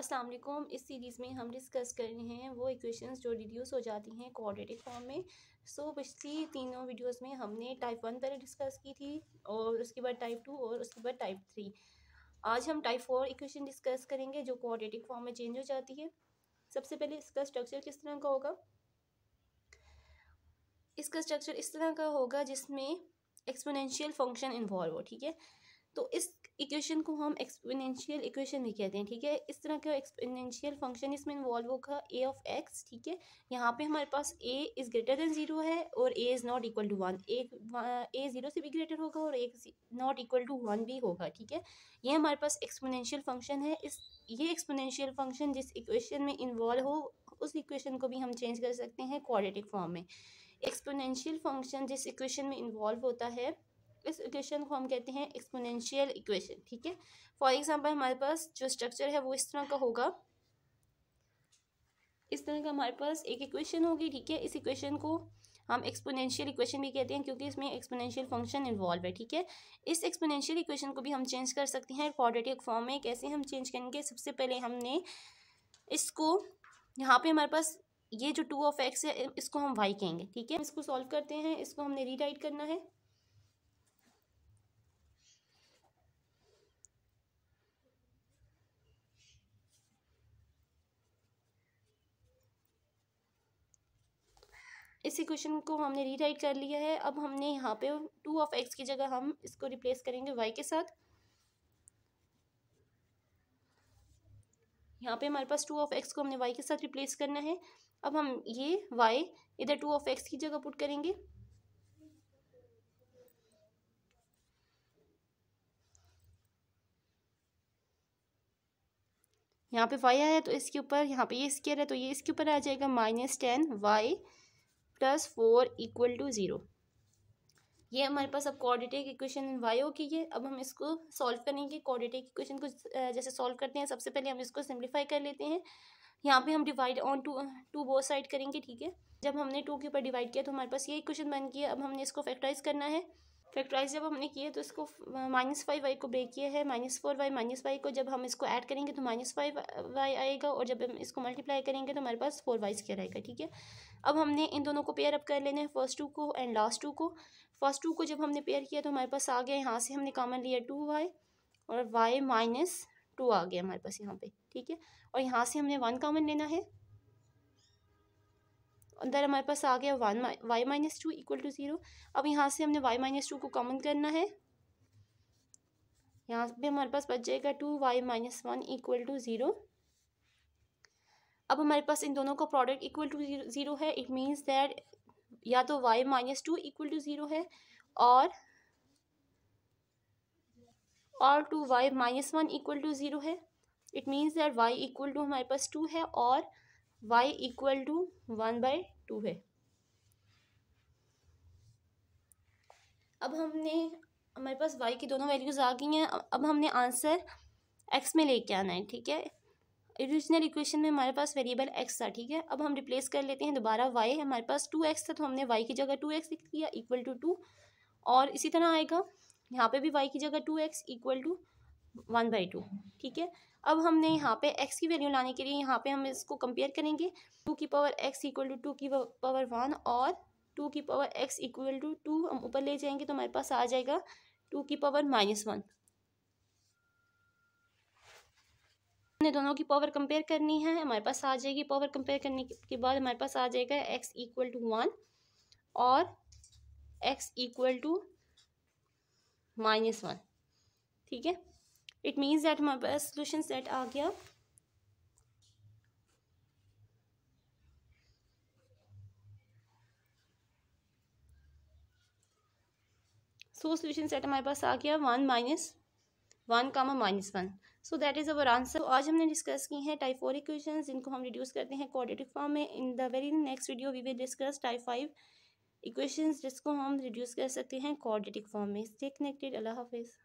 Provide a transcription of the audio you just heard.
अस्सलाम वालेकुम इस सीरीज़ में हम डिस्कस कर रहे हैं वो इक्वेशंस जो रिड्यूस हो जाती हैं कोऑर्डिनेटिव फॉर्म में सो पिछली तीनों वीडियोस में हमने टाइप वन पहले डिस्कस की थी और उसके बाद टाइप टू और उसके बाद टाइप थ्री आज हम टाइप फोर इक्वेशन डिस्कस करेंगे जो क्वाड्रेटिक फॉर्म में चेंज हो जाती है सबसे पहले इसका स्ट्रक्चर किस तरह का होगा इसका स्ट्रक्चर इस तरह का होगा जिसमें एक्सपोनेंशियल फंक्शन इन्वॉल्व हो ठीक है तो इस इक्वेशन को हम एक्सपोनेंशियल इक्वेशन भी कहते हैं ठीक है इस तरह का एक्सपोनेंशियल फंक्शन इसमें इन्वॉल्व होगा ए ऑफ एक्स ठीक है यहाँ पे हमारे पास A is greater than zero है और A is not equal to one एक ए ज़ीरो से भी ग्रेटर होगा और एक नॉट इक्वल टू वन भी होगा ठीक है ये हमारे पास एक्सपोनेंशियल फंक्शन है इस ये एक्सपोनेंशियल फंक्शन जिस इक्वेशन में इन्वॉल्व हो उस इक्वेशन को भी हम चेंज कर सकते हैं क्वाड्रेटिक फॉर्म में एक्सपोनेंशियल फंक्शन जिस इक्वेशन में इन्वॉल्व होता है इस इक्वेशन को हम कहते हैं एक्सपोनेंशियल इक्वेशन ठीक है फॉर एग्जांपल हमारे पास जो स्ट्रक्चर है वो इस तरह का होगा इस तरह का हमारे पास एक इक्वेशन होगी ठीक है इस इक्वेशन को हम एक्सपोनेंशियल इक्वेशन भी कहते हैं क्योंकि इसमें एक्सपोनेंशियल फंक्शन इन्वॉल्व है ठीक है इस एक्सपोनेंशियल इक्वेशन को भी हम चेंज कर सकते हैं क्वाड्रेटिक फॉर्म में कैसे हम चेंज करेंगे सबसे पहले हमने इसको यहाँ पे हमारे पास ये जो टू ऑफ एक्स है इसको हम वाई कहेंगे ठीक है इसको सॉल्व करते हैं इसको हमने रीराइट करना है इस इक्वेशन को हमने रीराइट कर लिया है अब हमने यहाँ पे टू ऑफ एक्स की जगह हम इसको रिप्लेस करेंगे वाई के साथ यहाँ पे हमारे पास टू ऑफ एक्स को हमने वाई के साथ रिप्लेस करना है अब हम ये वाई इधर टू ऑफ एक्स की जगह पुट करेंगे यहाँ पे वाई आया तो इसके ऊपर यहाँ पे ये स्केयर है तो ये इसके ऊपर आ जाएगा minus ten Y plus four equal to zero ये हमारे पास अब क्वाड्रेटिक इक्वेशन हो की है अब हम इसको सॉल्व करेंगे क्वाड्रेटिक इक्वेशन को जैसे सॉल्व करते हैं सबसे पहले हम इसको सिंप्लीफाई कर लेते हैं यहाँ पे हम divide on two to both side करेंगे ठीक है जब हमने टू के ऊपर डिवाइड किया तो हमारे पास ये इक्वेशन बन गया अब हमने इसको फैक्टराइज करना है फैक्टराइज जब हमने किया तो इसको माइनस फाइव वाई को ब्रेक किया है minus four Y minus Y को जब हम इसको ऐड करेंगे तो माइनस फाइव वाई आएगा और जब हम इसको मल्टीप्लाई करेंगे तो हमारे पास फोर वाई स्केयर आएगा ठीक है अब हमने इन दोनों को पेयर अप कर लेने हैं फर्स्ट टू को एंड लास्ट टू को फर्स्ट टू को जब हमने पेयर किया तो हमारे पास आ गया यहाँ से हमने कामन लिया टू वाई और वाई माइनस टू आ गया हमारे पास यहाँ पर ठीक है और यहाँ से हमने वन कामन लेना है अंदर हमारे पास आ गया one y minus two equal to zero अब यहाँ से हमने वाई माइनस टू को कॉमन करना है यहाँ पे हमारे पास बच जाएगा two y minus one equal to zero अब हमारे पास इन दोनों का प्रोडक्ट इक्वल टू ज़ीरो है इट मीन्स दैट या तो y minus two equal to zero है और और two y minus one equal to zero है it means that y equal to हमारे पास टू है और y equal to one by two है अब हमने हमारे पास वाई की दोनों वैल्यूज़ आ गई हैं अब हमने आंसर एक्स में लेके आना है ठीक है ओरिजिनल इक्वेशन में हमारे पास वेरिएबल एक्स था ठीक है अब हम रिप्लेस कर लेते हैं दोबारा वाई हमारे पास टू एक्स था तो हमने वाई की जगह टू एक्स लिख दिया इक्वल टू टू और इसी तरह आएगा यहाँ पे भी वाई की जगह two x equal to one by two ठीक है अब हमने यहाँ पे x की वैल्यू लाने के लिए यहाँ पे हम इसको कंपेयर करेंगे टू की power x equal to two की पावर वन और टू की power x equal to two हम ऊपर ले जाएंगे तो हमारे पास आ जाएगा टू की पावर माइनस वन हमने दोनों की पावर कंपेयर करनी है हमारे पास आ जाएगी पावर कंपेयर करने के बाद हमारे पास आ जाएगा एक्स इक्वल टू वन और x equal to minus one ठीक है इट मीन्स दैट हमारे पास सोल्यूशन सेट आ गया सो सोल्यूशन सेट हमारे पास आ गया one minus one comma minus one so that is our answer आज हमने डिस्कस की है टाइप फोर इक्वेशन जिनको हम रिड्यूस करते हैं क्वाड्रेटिक फॉर्म में in the very next video we will discuss type five equation जिसको हम रिड्यूस कर सकते हैं क्वाड्रेटिक फॉर्म में स्टे कनेक्टेड अल्लाह हाफिज़